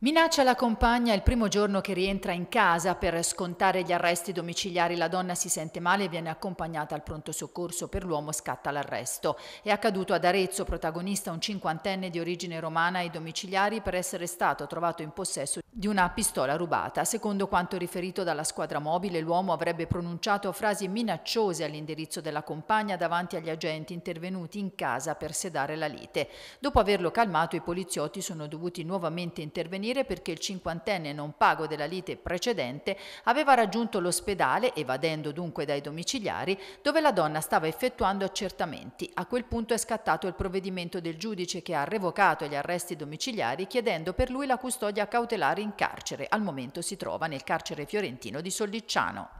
Minaccia la compagna il primo giorno che rientra in casa per scontare gli arresti domiciliari. La donna si sente male e viene accompagnata al pronto soccorso. Per l'uomo scatta l'arresto. È accaduto ad Arezzo, protagonista un cinquantenne di origine romana ai domiciliari per essere stato trovato in possesso di una pistola rubata. Secondo quanto riferito dalla squadra mobile, l'uomo avrebbe pronunciato frasi minacciose all'indirizzo della compagna davanti agli agenti intervenuti in casa per sedare la lite. Dopo averlo calmato, i poliziotti sono dovuti nuovamente intervenire lire perché il cinquantenne non pago della lite precedente aveva raggiunto l'ospedale, evadendo dunque dai domiciliari, dove la donna stava effettuando accertamenti. A quel punto è scattato il provvedimento del giudice che ha revocato gli arresti domiciliari chiedendo per lui la custodia cautelare in carcere. Al momento si trova nel carcere fiorentino di Sollicciano.